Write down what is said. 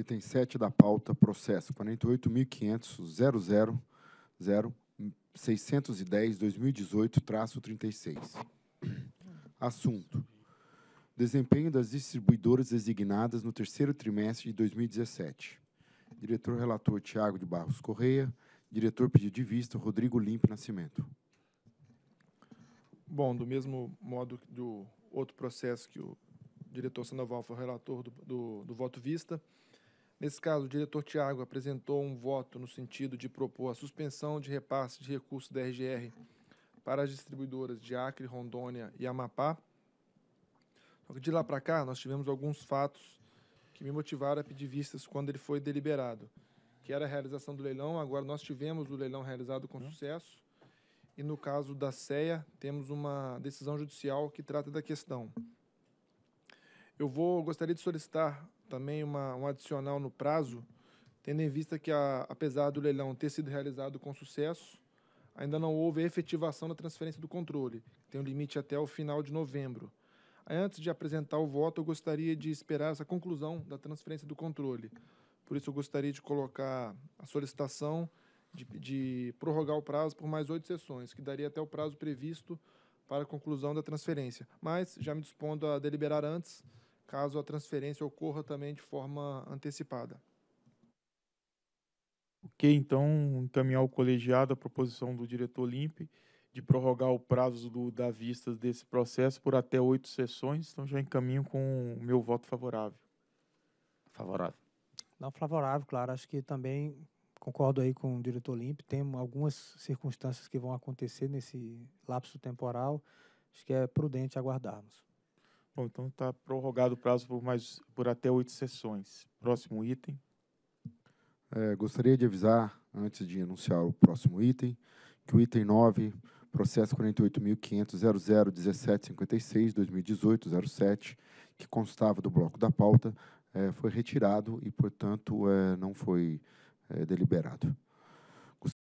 item 7 da pauta, processo 48.500.000.610.2018-36. Assunto. Desempenho das distribuidoras designadas no terceiro trimestre de 2017. Diretor relator Tiago de Barros Correia. Diretor pedido de vista Rodrigo limpe Nascimento. Bom, do mesmo modo do outro processo que o diretor Sandoval foi relator do, do, do voto vista, Nesse caso, o diretor Tiago apresentou um voto no sentido de propor a suspensão de repasse de recursos da RGR para as distribuidoras de Acre, Rondônia e Amapá. Só que de lá para cá, nós tivemos alguns fatos que me motivaram a pedir vistas quando ele foi deliberado, que era a realização do leilão. Agora, nós tivemos o leilão realizado com hum. sucesso. E no caso da CEA, temos uma decisão judicial que trata da questão. Eu vou gostaria de solicitar também uma, um adicional no prazo, tendo em vista que, a, apesar do leilão ter sido realizado com sucesso, ainda não houve efetivação da transferência do controle, que tem um limite até o final de novembro. Antes de apresentar o voto, eu gostaria de esperar essa conclusão da transferência do controle. Por isso, eu gostaria de colocar a solicitação de, de prorrogar o prazo por mais oito sessões, que daria até o prazo previsto para a conclusão da transferência. Mas já me dispondo a deliberar antes caso a transferência ocorra também de forma antecipada. Ok, então encaminhar o colegiado a proposição do diretor Limpe de prorrogar o prazo do, da vista desse processo por até oito sessões, então já encaminho com o meu voto favorável. Favorável. Não, favorável, claro. Acho que também concordo aí com o diretor Limpe. Tem algumas circunstâncias que vão acontecer nesse lapso temporal. Acho que é prudente aguardarmos. Bom, então está prorrogado o prazo por, mais, por até oito sessões. Próximo item. É, gostaria de avisar, antes de anunciar o próximo item, que o item 9, processo 48.500.001756-2018-07, que constava do bloco da pauta, é, foi retirado e, portanto, é, não foi é, deliberado.